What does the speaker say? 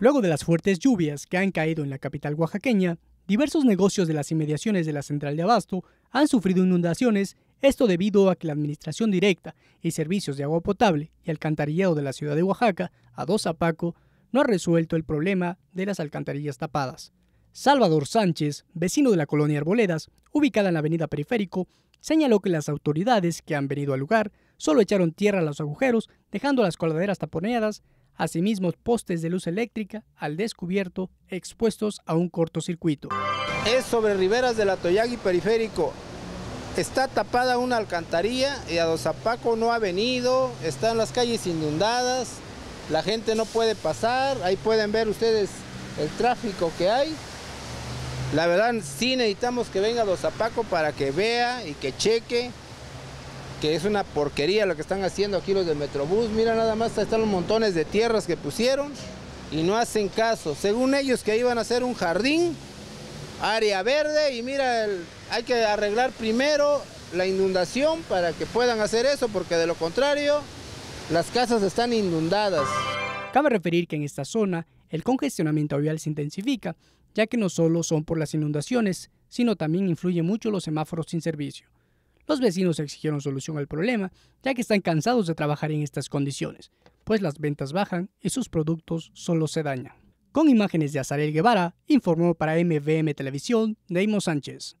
Luego de las fuertes lluvias que han caído en la capital oaxaqueña, diversos negocios de las inmediaciones de la central de abasto han sufrido inundaciones, esto debido a que la administración directa y servicios de agua potable y alcantarillado de la ciudad de Oaxaca, a dos Zapaco, no ha resuelto el problema de las alcantarillas tapadas. Salvador Sánchez, vecino de la colonia Arboledas, ubicada en la avenida Periférico, señaló que las autoridades que han venido al lugar solo echaron tierra a los agujeros, dejando las coladeras taponeadas, asimismo postes de luz eléctrica al descubierto expuestos a un cortocircuito. Es sobre riberas la Toyagi periférico. Está tapada una alcantarilla y a Dosapaco no ha venido, están las calles inundadas, la gente no puede pasar, ahí pueden ver ustedes el tráfico que hay. La verdad sí necesitamos que venga Dosapaco para que vea y que cheque que es una porquería lo que están haciendo aquí los del Metrobús. Mira nada más, están los montones de tierras que pusieron y no hacen caso. Según ellos que iban a hacer un jardín, área verde y mira, hay que arreglar primero la inundación para que puedan hacer eso porque de lo contrario las casas están inundadas. Cabe referir que en esta zona el congestionamiento vial se intensifica, ya que no solo son por las inundaciones, sino también influye mucho los semáforos sin servicio. Los vecinos exigieron solución al problema, ya que están cansados de trabajar en estas condiciones, pues las ventas bajan y sus productos solo se dañan. Con imágenes de Azarel Guevara, informó para MVM Televisión Deimos Sánchez.